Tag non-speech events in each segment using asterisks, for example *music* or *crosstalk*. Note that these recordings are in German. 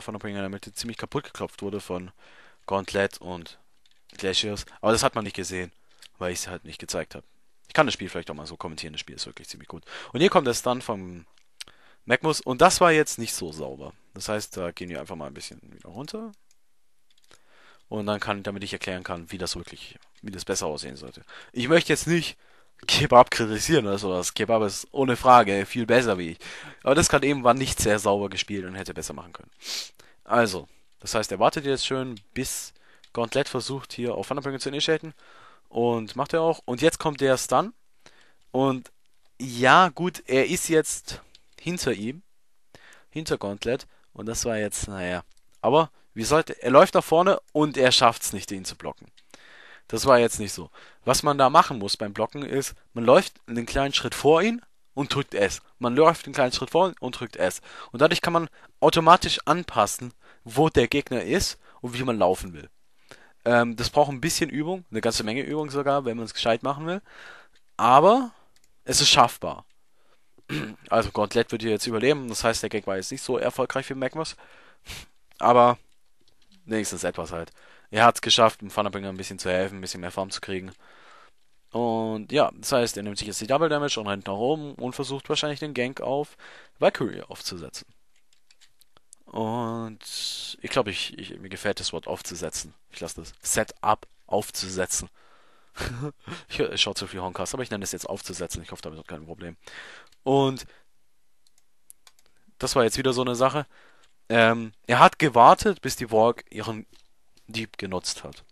von Oppenheimer, damit die ziemlich kaputt geklopft wurde von Gauntlet und Glaciers. Aber das hat man nicht gesehen, weil ich es halt nicht gezeigt habe. Ich kann das Spiel vielleicht auch mal so kommentieren. Das Spiel ist wirklich ziemlich gut. Und hier kommt es dann vom Magmus. Und das war jetzt nicht so sauber. Das heißt, da gehen wir einfach mal ein bisschen wieder runter. Und dann kann, damit ich erklären kann, wie das wirklich, wie das besser aussehen sollte. Ich möchte jetzt nicht Kebab kritisieren oder sowas. Kebab ist ohne Frage viel besser wie ich. Aber das gerade eben war nicht sehr sauber gespielt und hätte besser machen können. Also, das heißt, er wartet jetzt schön, bis Gauntlet versucht, hier auf Thunderbringer zu initiaten. Und macht er auch. Und jetzt kommt der Stun. Und ja, gut, er ist jetzt hinter ihm. Hinter Gauntlet. Und das war jetzt, naja. Aber wie sollte. Er läuft nach vorne und er schafft es nicht, ihn zu blocken. Das war jetzt nicht so. Was man da machen muss beim Blocken ist, man läuft einen kleinen Schritt vor ihn und drückt S. Man läuft einen kleinen Schritt vor ihn und drückt S. Und dadurch kann man automatisch anpassen, wo der Gegner ist und wie man laufen will. Ähm, das braucht ein bisschen Übung, eine ganze Menge Übung sogar, wenn man es gescheit machen will. Aber es ist schaffbar. *clears throat* Also Gauntlet wird hier jetzt überleben, das heißt, der Gag war jetzt nicht so erfolgreich wie Magmas. Aber wenigstens etwas halt er hat es geschafft, dem Funnerbringer ein bisschen zu helfen, ein bisschen mehr Farm zu kriegen. Und ja, das heißt, er nimmt sich jetzt die Double Damage und rennt nach oben und versucht wahrscheinlich den Gank auf Valkyrie aufzusetzen. Und ich glaube, ich, ich, mir gefällt das Wort aufzusetzen. Ich lasse das Setup aufzusetzen. *laughs* ich, ich schaue zu viel Honkast, aber ich nenne es jetzt aufzusetzen. Ich hoffe, damit hat kein Problem. Und das war jetzt wieder so eine Sache. Ähm, er hat gewartet, bis die Walk ihren Dieb genutzt hat.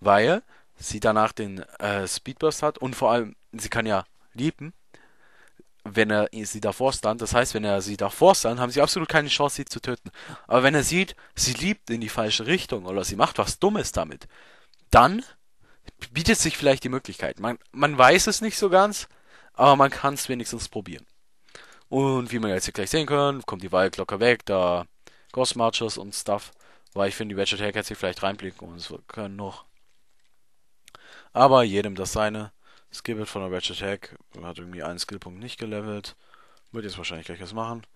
Weil sie danach den äh, Speedburst hat und vor allem, sie kann ja lieben, wenn er sie davor stand. Das heißt, wenn er sie davor stand, haben sie absolut keine Chance, sie zu töten. Aber wenn er sieht, sie liebt in die falsche Richtung oder sie macht was Dummes damit, dann bietet sich vielleicht die Möglichkeit. Man, man weiß es nicht so ganz, aber man kann es wenigstens probieren. Und wie man jetzt hier gleich sehen kann, kommt die Waldglocke weg, da Ghost Marchers und Stuff. Weil ich finde, die Ratchet Hack hätte sich vielleicht reinblicken und es können noch. Aber jedem das seine. Skibbit von der Ratchet Hack hat irgendwie einen Skillpunkt nicht gelevelt. Wird jetzt wahrscheinlich gleich was machen.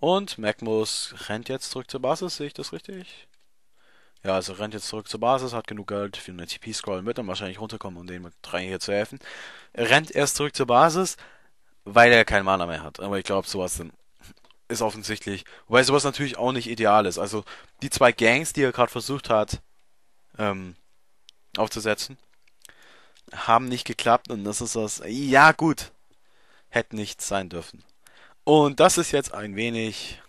Und Magmus rennt jetzt zurück zur Basis, sehe ich das richtig? Ja, also rennt jetzt zurück zur Basis, hat genug Geld für eine TP scrollen wird dann wahrscheinlich runterkommen, um denen mit drei hier zu helfen. Er rennt erst zurück zur Basis, weil er keinen Mana mehr hat. Aber ich glaube, sowas dann ist offensichtlich. Wobei sowas natürlich auch nicht ideal ist. Also die zwei Gangs, die er gerade versucht hat ähm, aufzusetzen, haben nicht geklappt und das ist das. Ja gut, hätte nicht sein dürfen. Und das ist jetzt ein wenig.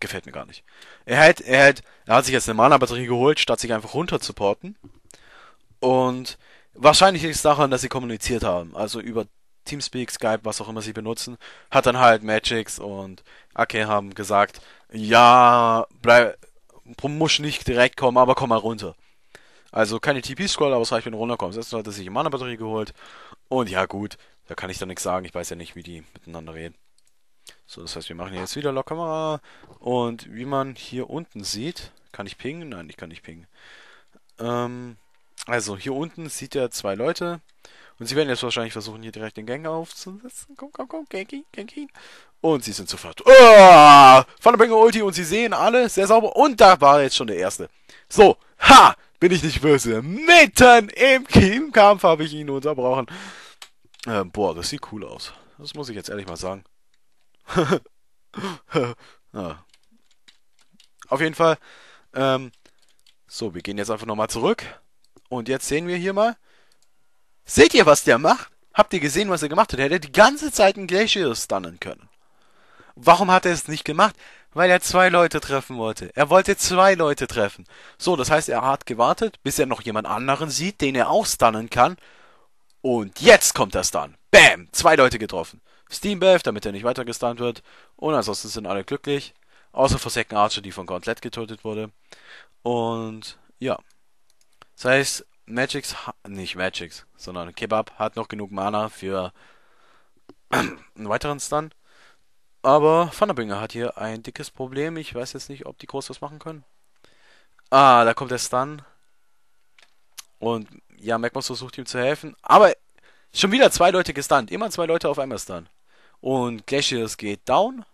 Gefällt mir gar nicht. Er hat, er hat, er hat sich jetzt eine Mana-Batterie geholt, statt sich einfach runter zu porten. Und wahrscheinlich liegt es daran, dass sie kommuniziert haben. Also über Teamspeak, Skype, was auch immer sie benutzen, hat dann halt Magix und Ake haben gesagt, ja, bleib, muss nicht direkt kommen, aber komm mal runter. Also keine TP-Scroll, aber es reicht, wenn du runterkommst. Jetzt hat er sich die Mana-Batterie geholt. Und ja, gut, da kann ich dann nichts sagen. Ich weiß ja nicht, wie die miteinander reden. So, das heißt, wir machen jetzt wieder Lockkamera. Und wie man hier unten sieht, kann ich pingen? Nein, ich kann nicht pingen. Ähm, also, hier unten sieht er zwei Leute. Und sie werden jetzt wahrscheinlich versuchen, hier direkt den Gang aufzusetzen. Komm, komm, komm, Gang, Genki. Und sie sind sofort. Oh! Van der Benge Ulti und sie sehen alle sehr sauber. Und da war jetzt schon der erste. So, ha! Bin ich nicht böse. Mitten im, im Kampf habe ich ihn unterbrochen. Äh, boah, das sieht cool aus. Das muss ich jetzt ehrlich mal sagen. *laughs* ja. Auf jeden Fall. Ähm, so, wir gehen jetzt einfach nochmal zurück. Und jetzt sehen wir hier mal. Seht ihr, was der macht? Habt ihr gesehen, was er gemacht hat? Er hätte die ganze Zeit einen Glacier stunnen können. Warum hat er es nicht gemacht? Weil er zwei Leute treffen wollte. Er wollte zwei Leute treffen. So, das heißt, er hat gewartet, bis er noch jemand anderen sieht, den er auch stunnen kann. Und jetzt kommt der Stun. Bam! Zwei Leute getroffen. Steambuff, damit er nicht weiter gestunt wird. Und ansonsten sind alle glücklich. Außer für Second Archer, die von Gauntlet getötet wurde. Und ja. Das heißt, Magix, nicht Magix, sondern Kebab hat noch genug Mana für *clears throat* einen weiteren Stun. Aber Thunderbringer hat hier ein dickes Problem. Ich weiß jetzt nicht, ob die groß was machen können. Ah, da kommt der Stun. Und ja, Magmos versucht ihm zu helfen. Aber schon wieder zwei Leute gestunt. Immer zwei Leute auf einmal stun. Und Glaciers geht down.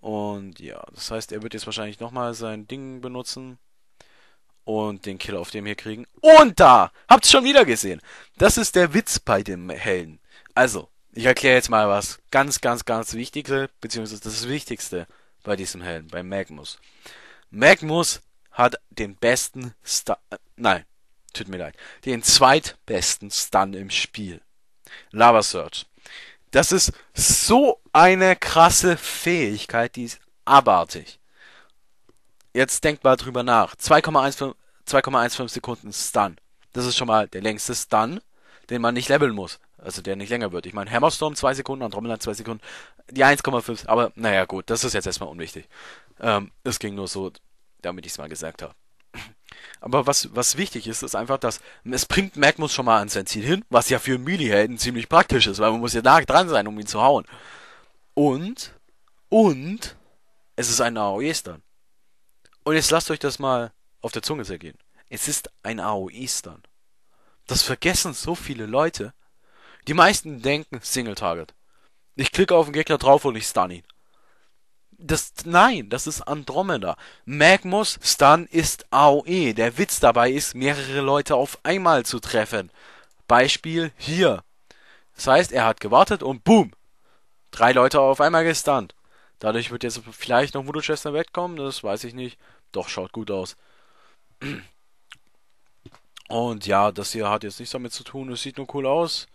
Und ja, das heißt, er wird jetzt wahrscheinlich nochmal sein Ding benutzen und den Kill auf dem hier kriegen. Und da! Habt's schon wieder gesehen. Das ist der Witz bei dem Helden. Also, ich erkläre jetzt mal was ganz, ganz, ganz Wichtige, beziehungsweise das Wichtigste bei diesem Helden, bei Magmus. Magmus hat den besten Stun, äh, nein, tut mir leid, den zweitbesten Stun im Spiel. Lava Search. Das ist so eine krasse Fähigkeit, die ist abartig. Jetzt denkt mal drüber nach. 2,15 Sekunden Stun. Das ist schon mal der längste Stun, den man nicht leveln muss. Also der nicht länger wird. Ich meine, Hammerstorm 2 Sekunden, Andromeda 2 Sekunden, die 1,5, aber naja gut, das ist jetzt erstmal unwichtig. Ähm, ging nur so, damit ich es mal gesagt habe. *clears throat* Aber was, was wichtig ist, ist einfach, dass es bringt Magnus schon mal an sein Ziel hin, was ja für Melee-Helden ziemlich praktisch ist, weil man muss ja nah dran sein, um ihn zu hauen. Und, und, es ist ein AOE-Stun. Und jetzt lasst euch das mal auf der Zunge zergehen. Es ist ein AOE-Stun. Das vergessen so viele Leute. Die meisten denken Single Target. Ich klicke auf den Gegner drauf und ich stun ihn. Das, nein, das ist Andromeda. Magmus Stun ist AOE. Der Witz dabei ist, mehrere Leute auf einmal zu treffen. Beispiel hier. Das heißt, er hat gewartet und boom! Drei Leute auf einmal gestunt. Dadurch wird jetzt vielleicht noch Voodoo Chester wegkommen, das weiß ich nicht. Doch, schaut gut aus. Und ja, das hier hat jetzt nichts damit zu tun, es sieht nur cool aus.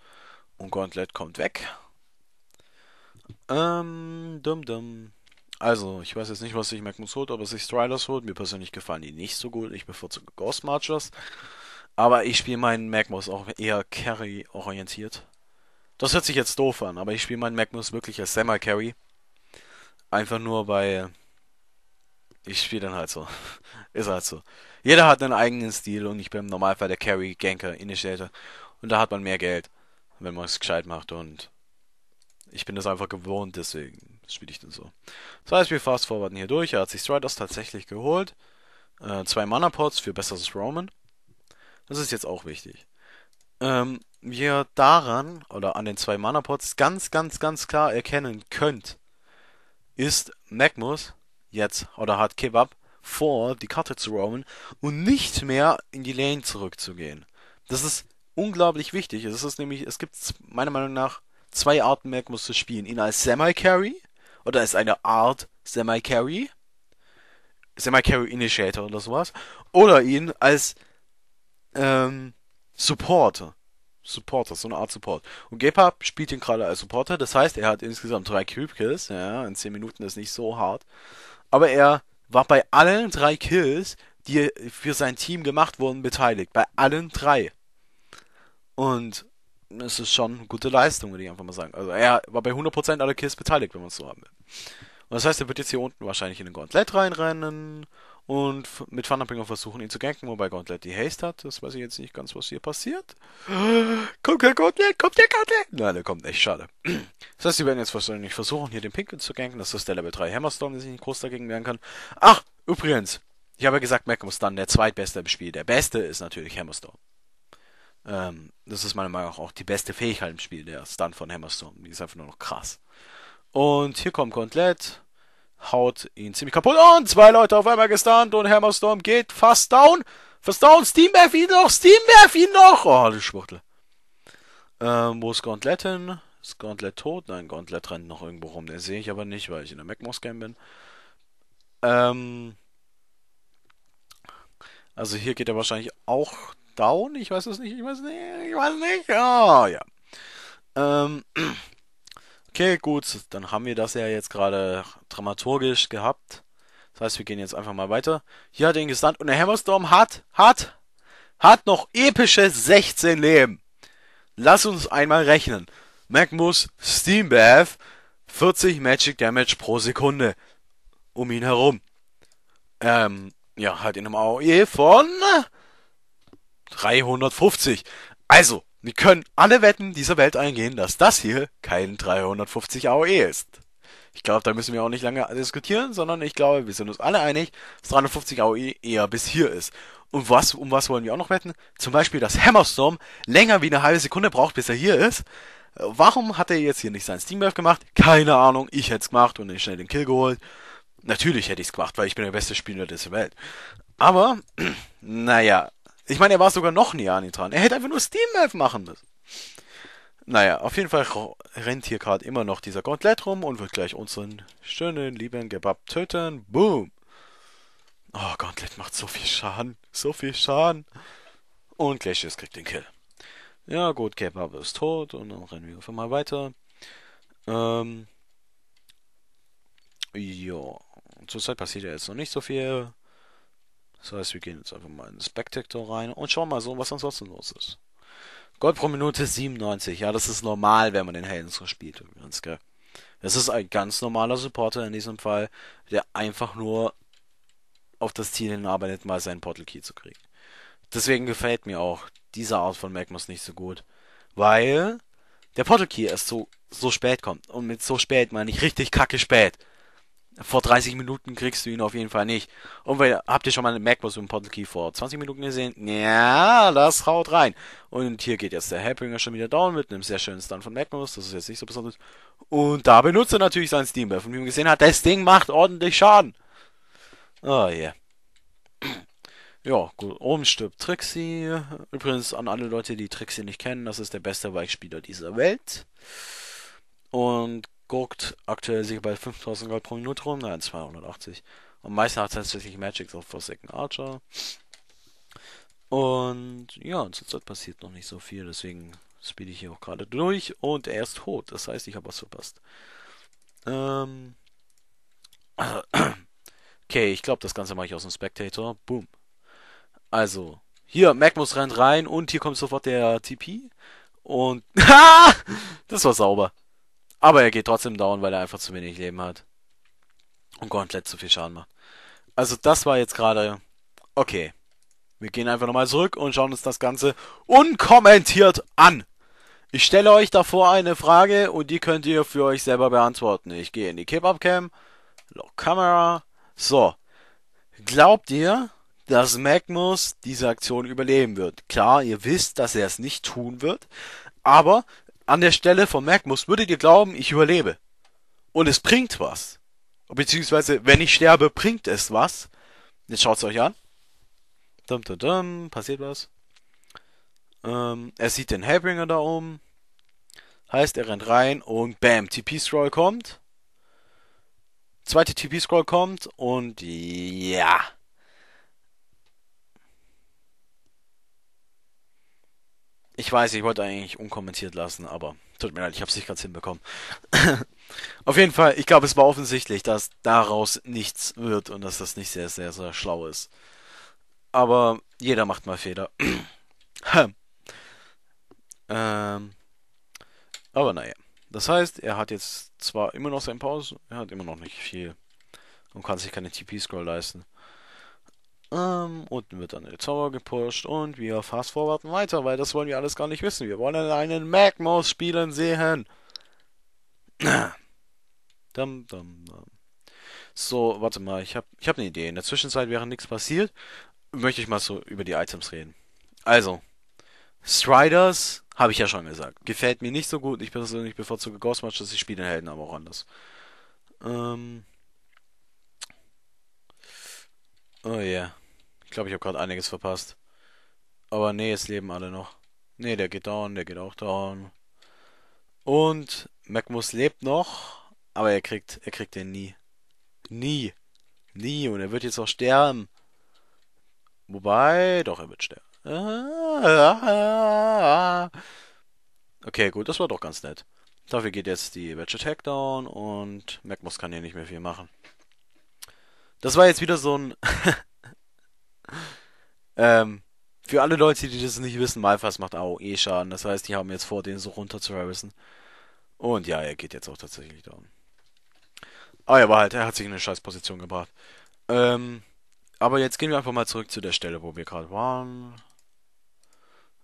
Und Gauntlet kommt weg. Ähm, dum dum. Also, ich weiß jetzt nicht, was sich Magnus holt, aber sich Striders holt. Mir persönlich gefallen die nicht so gut. Ich bevorzuge Ghostmarchers. Aber ich spiele meinen Magmus auch eher Carry-orientiert. Das hört sich jetzt doof an, aber ich spiele meinen Magmus wirklich als Semi-Carry. Einfach nur, weil ich spiele dann halt so. *laughs* Ist halt so. Jeder hat einen eigenen Stil und ich bin im Normalfall der Carry, Ganker, Initiator. Und da hat man mehr Geld, wenn man es gescheit macht und ich bin das einfach gewohnt, deswegen spiele ich dann so. Das heißt, wir fast forwarden hier durch. Er hat sich Striders tatsächlich geholt. Äh, zwei Mana-Pots für besseres Roman. Das ist jetzt auch wichtig. Ähm, ihr daran, oder an den zwei Mana-Pots ganz, ganz, ganz klar erkennen könnt, ist Magmus jetzt oder hat Kebab vor, die Karte zu roamen und nicht mehr in die Lane zurückzugehen. Das ist unglaublich wichtig. Es ist nämlich, es gibt meiner Meinung nach zwei Arten Merkmus zu spielen. Ihn als Semi-Carry oder als eine Art Semi-Carry. Semi-Carry Initiator oder sowas. Oder ihn als ähm, Supporter. Supporter, so eine Art Support. Und Gepard spielt ihn gerade als Supporter, das heißt, er hat insgesamt drei Cube Kills, ja, in 10 Minuten ist nicht so hart aber er war bei allen drei Kills, die für sein Team gemacht wurden, beteiligt. Bei allen drei. Und es ist schon eine gute Leistung, würde ich einfach mal sagen. Also er war bei 100% aller Kills beteiligt, wenn man es so haben will. Und das heißt, er wird jetzt hier unten wahrscheinlich in den Gauntlet reinrennen und mit Thunderbringer versuchen ihn zu ganken, wobei Gauntlet die Haste hat. Das weiß ich jetzt nicht ganz, was hier passiert. *gasps* Kommt der Gauntlet, kommt der Gauntlet! Nein, der kommt nicht, schade. *clears throat* Das heißt, sie werden jetzt wahrscheinlich versuchen, hier den Pinkel zu ganken. Das ist der Level 3 Hammerstone, der sich nicht groß dagegen wehren kann. Ach, übrigens, ich habe ja gesagt, Mac muss dann der zweitbeste im Spiel. Der beste ist natürlich Hammerstone. Ähm, das ist meiner Meinung nach auch die beste Fähigkeit im Spiel, der Stun von Hammerstone. Die ist einfach nur noch krass. Und hier kommt Gauntlet haut ihn ziemlich kaputt. Und zwei Leute auf einmal gestunt und Hammerstorm geht fast down. Fast down. Steamwerf ihn noch. Steamwerf ihn noch. Oh, du Schwuchtel. Ähm, wo ist Gauntlet hin? Ist Gauntlet tot? Nein, Gauntlet rennt noch irgendwo rum. Den sehe ich aber nicht, weil ich in der MacMoss Game bin. Ähm. Also hier geht er wahrscheinlich auch down. Ich weiß es nicht. Ich weiß nicht. Ich weiß nicht. Oh, ja. Ähm. *clears throat* Okay, gut, dann haben wir das ja jetzt gerade dramaturgisch gehabt. Das heißt, wir gehen jetzt einfach mal weiter. Hier hat er ihn gestunt und der Hammerstorm hat, hat, hat noch epische 16 Leben. Lass uns einmal rechnen. Magmus Bath, 40 Magic Damage pro Sekunde um ihn herum. Ähm, ja, hat in einem AOE von 350. Also, wir können alle Wetten dieser Welt eingehen, dass das hier kein 350 AOE ist. Ich glaube, da müssen wir auch nicht lange diskutieren, sondern ich glaube, wir sind uns alle einig, dass 350 AOE eher bis hier ist. Und was, um was wollen wir auch noch wetten? Zum Beispiel, dass Hammerstorm länger wie eine halbe Sekunde braucht, bis er hier ist. Äh, warum hat er jetzt hier nicht seinen Steambuff gemacht? Keine Ahnung, ich hätte es gemacht und schnell den Kill geholt. Natürlich hätte ich es gemacht, weil ich bin der beste Spieler dieser Welt. Aber, *clears throat* naja, ich meine, er war sogar noch näher an dran. Er hätte einfach nur Steam Math machen müssen. Naja, auf jeden Fall rennt hier gerade immer noch dieser Gauntlet rum und wird gleich unseren schönen, lieben Gebab töten. Boom! Oh, Gauntlet macht so viel Schaden. So viel Schaden. Und Glacius kriegt den Kill. Ja, gut, Gebab ist tot und dann rennen wir einfach mal weiter. Ähm. Ja. Zurzeit passiert ja jetzt noch nicht so viel. Das heißt, wir gehen jetzt einfach mal in den Spectator rein und schauen mal so, was ansonsten los ist. Gold pro Minute 97. Ja, das ist normal, wenn man den Helden so spielt übrigens, gell. Das ist ein ganz normaler Supporter in diesem Fall, der einfach nur auf das Ziel hinarbeitet, mal seinen Portal Key zu kriegen. Deswegen gefällt mir auch diese Art von Magmas nicht so gut. Weil der Portal Key erst so, so spät kommt. Und mit so spät meine ich richtig kacke spät vor 30 Minuten kriegst du ihn auf jeden Fall nicht. Und weil, habt ihr schon mal einen MacBook und Portal Key vor 20 Minuten gesehen? Ja, das haut rein. Und hier geht jetzt der Hellbringer schon wieder down mit einem sehr schönen Stun von Magnus. Das ist jetzt nicht so besonders. Und da benutzt er natürlich seinen Steam Buff. Und wie man gesehen hat, das Ding macht ordentlich Schaden. Oh yeah. *clears throat* Ja, gut. Oben stirbt Trixie. Übrigens an alle Leute, die Trixie nicht kennen, das ist der beste Weichspieler dieser Welt. Und guckt, aktuell sicher bei 5000 Gold pro Minute rum, nein, 280. Und meistens hat es tatsächlich Magics auf Forsaken Archer. Und ja, zurzeit passiert noch nicht so viel, deswegen speed ich hier auch gerade durch und er ist tot. Das heißt, ich habe was verpasst. Ähm. *clears throat* Okay, ich glaube, das Ganze mache ich aus dem Spectator. Boom. Also, hier, Magmus rennt rein und hier kommt sofort der TP. Und. *laughs* Ha! Das war sauber. Aber er geht trotzdem down, weil er einfach zu wenig Leben hat. Und Gauntlet zu viel Schaden macht. Also das war jetzt gerade... Okay. Wir gehen einfach nochmal zurück und schauen uns das Ganze unkommentiert an. Ich stelle euch davor eine Frage und die könnt ihr für euch selber beantworten. Ich gehe in die Keep-Up-Cam. Lock Camera. So. Glaubt ihr, dass Magnus diese Aktion überleben wird? Klar, ihr wisst, dass er es nicht tun wird. Aber an der Stelle von Magmus würdet ihr glauben, ich überlebe. Und es bringt was. Beziehungsweise, wenn ich sterbe, bringt es was. Jetzt schaut's euch an. Dum, dum, dum, passiert was. Ähm, er sieht den Hellbringer da oben. Heißt, er rennt rein und bam, TP-Scroll kommt. Zweite TP-Scroll kommt und ja. Ich weiß, ich wollte eigentlich unkommentiert lassen, aber tut mir leid, ich habe es nicht ganz hinbekommen. *laughs* Auf jeden Fall, ich glaube, es war offensichtlich, dass daraus nichts wird und dass das nicht sehr, sehr, sehr schlau ist. Aber jeder macht mal Fehler. *clears throat* ähm, aber naja. Das heißt, er hat jetzt zwar immer noch seinen Pause, er hat immer noch nicht viel und kann sich keine TP-Scroll leisten. Ähm, unten wird dann der Tower gepusht und wir fast vorwarten weiter, weil das wollen wir alles gar nicht wissen. Wir wollen einen Magmaus spielen sehen. *clears throat* dum, dum, dum. So, warte mal, ich habe ich hab eine Idee. In der Zwischenzeit, während nichts passiert, möchte ich mal so über die Items reden. Also, Striders, habe ich ja schon gesagt. Gefällt mir nicht so gut. Ich persönlich bevorzuge Ghostmatches. Ich spiele den Helden aber auch anders. Ähm. Oh ja. Yeah glaube, ich habe gerade einiges verpasst. Aber nee, es leben alle noch. Nee, der geht down, der geht auch down. Und Magmus lebt noch, aber er kriegt, er kriegt den nie. Nie. Nie. Und er wird jetzt auch sterben. Wobei, doch, er wird sterben. *laughs* Okay, gut, das war doch ganz nett. Dafür geht jetzt die Wedge Attack down und Magmus kann hier nicht mehr viel machen. Das war jetzt wieder so ein *laughs* Ähm, für alle Leute, die das nicht wissen, Malphas macht AOE Schaden. Das heißt, die haben jetzt vor, den so runter zu harassen. Und ja, er geht jetzt auch tatsächlich down. Ah, ja, aber halt, er hat sich in eine scheiß Position gebracht. Ähm, aber jetzt gehen wir einfach mal zurück zu der Stelle, wo wir gerade waren.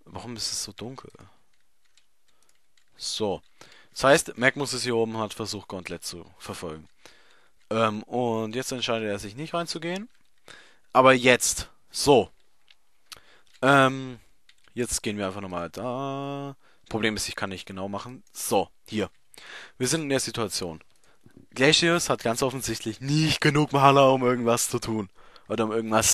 Warum ist es so dunkel? So. Das heißt, Mac muss es hier oben, hat versucht, Gauntlet zu verfolgen. Ähm, und jetzt entscheidet er sich nicht reinzugehen. Aber jetzt. So. Ähm, jetzt gehen wir einfach nochmal da. Problem ist, ich kann nicht genau machen. So, hier. Wir sind in der Situation. Glacius hat ganz offensichtlich nicht genug Maler, um irgendwas zu tun. Oder um irgendwas